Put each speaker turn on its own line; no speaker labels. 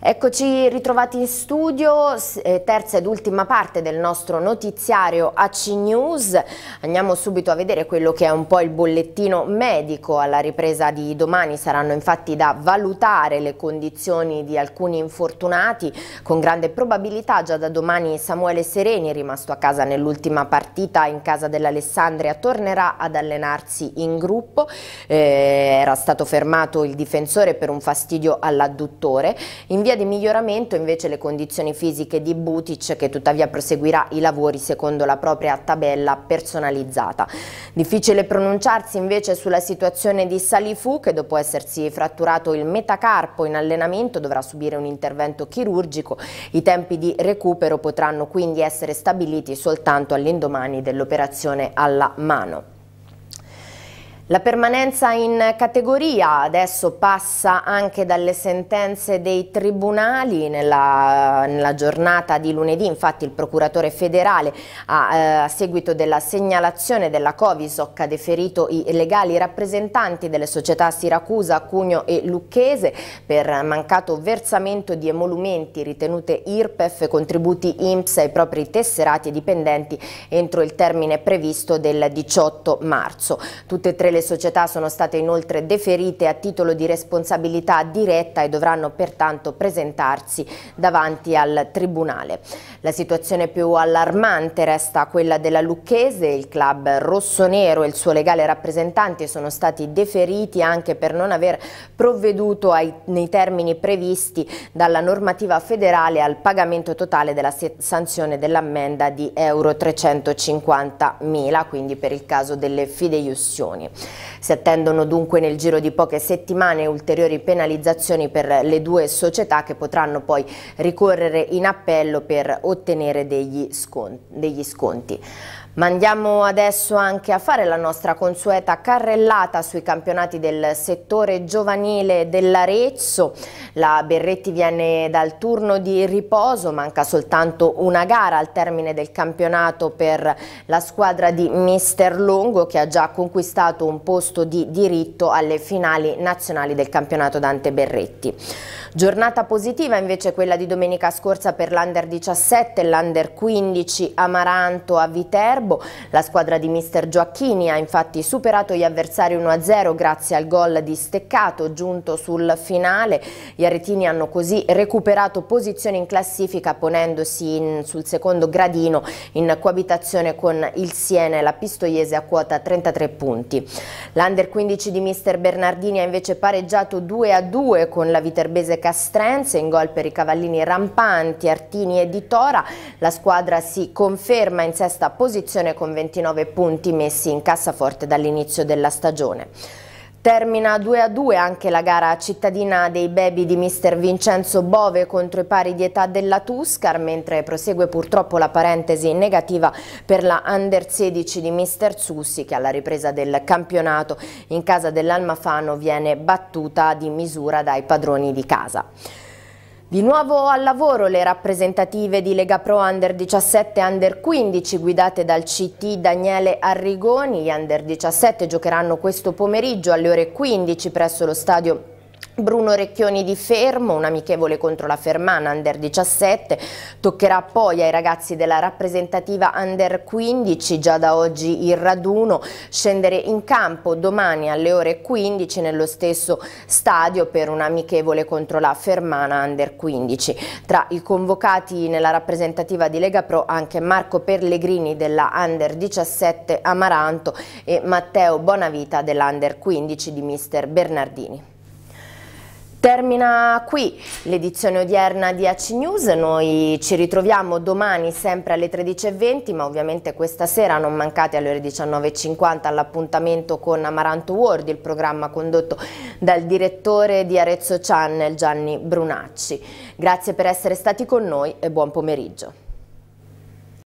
Eccoci ritrovati in studio, eh, terza ed ultima parte del nostro notiziario AC News. Andiamo subito a vedere quello che è un po' il bollettino medico. Alla ripresa di domani saranno infatti da valutare le condizioni di alcuni infortunati. Con grande probabilità già da domani Samuele Sereni, rimasto a casa nell'ultima partita in casa dell'Alessandria, tornerà ad allenarsi in gruppo. Eh, era stato fermato il difensore per un fastidio all'adduttore. Invece via di miglioramento invece le condizioni fisiche di Butic che tuttavia proseguirà i lavori secondo la propria tabella personalizzata. Difficile pronunciarsi invece sulla situazione di Salifu che dopo essersi fratturato il metacarpo in allenamento dovrà subire un intervento chirurgico. I tempi di recupero potranno quindi essere stabiliti soltanto all'indomani dell'operazione alla mano. La permanenza in categoria adesso passa anche dalle sentenze dei tribunali. Nella, nella giornata di lunedì, infatti, il procuratore federale ha, eh, a seguito della segnalazione della Covisoc ha deferito i legali rappresentanti delle società Siracusa, Cugno e Lucchese per mancato versamento di emolumenti ritenute IRPEF, contributi IMPS ai propri tesserati e dipendenti entro il termine previsto del 18 marzo. Tutte e tre le le società sono state inoltre deferite a titolo di responsabilità diretta e dovranno pertanto presentarsi davanti al Tribunale. La situazione più allarmante resta quella della Lucchese, il club rossonero e il suo legale rappresentante sono stati deferiti anche per non aver provveduto ai, nei termini previsti dalla normativa federale al pagamento totale della sanzione dell'ammenda di Euro 350.000, quindi per il caso delle fideiussioni. Si attendono dunque nel giro di poche settimane ulteriori penalizzazioni per le due società che potranno poi ricorrere in appello per ottenere degli sconti. Ma andiamo adesso anche a fare la nostra consueta carrellata sui campionati del settore giovanile dell'Arezzo. La Berretti viene dal turno di riposo, manca soltanto una gara al termine del campionato per la squadra di Mister Longo che ha già conquistato un posto di diritto alle finali nazionali del campionato Dante Berretti. Giornata positiva invece quella di domenica scorsa per l'Under 17 e l'Under 15 Amaranto a Viterbo Viterbo. La squadra di mister Gioacchini ha infatti superato gli avversari 1-0 grazie al gol di Steccato giunto sul finale. Gli aretini hanno così recuperato posizione in classifica ponendosi in, sul secondo gradino in coabitazione con il Siena e la Pistoiese a quota 33 punti. L'under 15 di mister Bernardini ha invece pareggiato 2-2 con la Viterbese Castrense in gol per i cavallini rampanti, Artini e Di Tora. La squadra si conferma in sesta posizione posizione con 29 punti messi in cassaforte dall'inizio della stagione. Termina 2 a 2 anche la gara cittadina dei baby di mister Vincenzo Bove contro i pari di età della Tuscar, mentre prosegue purtroppo la parentesi negativa per la under 16 di mister Sussi che alla ripresa del campionato in casa dell'Almafano viene battuta di misura dai padroni di casa. Di nuovo al lavoro le rappresentative di Lega Pro Under 17 e Under 15 guidate dal CT Daniele Arrigoni. Gli Under 17 giocheranno questo pomeriggio alle ore 15 presso lo stadio Bruno Recchioni di Fermo, un amichevole contro la Fermana Under 17, toccherà poi ai ragazzi della rappresentativa Under 15, già da oggi il raduno, scendere in campo domani alle ore 15 nello stesso stadio per un amichevole contro la Fermana Under 15. Tra i convocati nella rappresentativa di Lega Pro anche Marco Pellegrini della Under 17 Amaranto e Matteo Bonavita della Under 15 di Mister Bernardini. Termina qui l'edizione odierna di AC News, noi ci ritroviamo domani sempre alle 13.20 ma ovviamente questa sera non mancate alle ore 19.50 all'appuntamento con Amaranto World, il programma condotto dal direttore di Arezzo Channel Gianni Brunacci. Grazie per essere stati con noi e buon pomeriggio.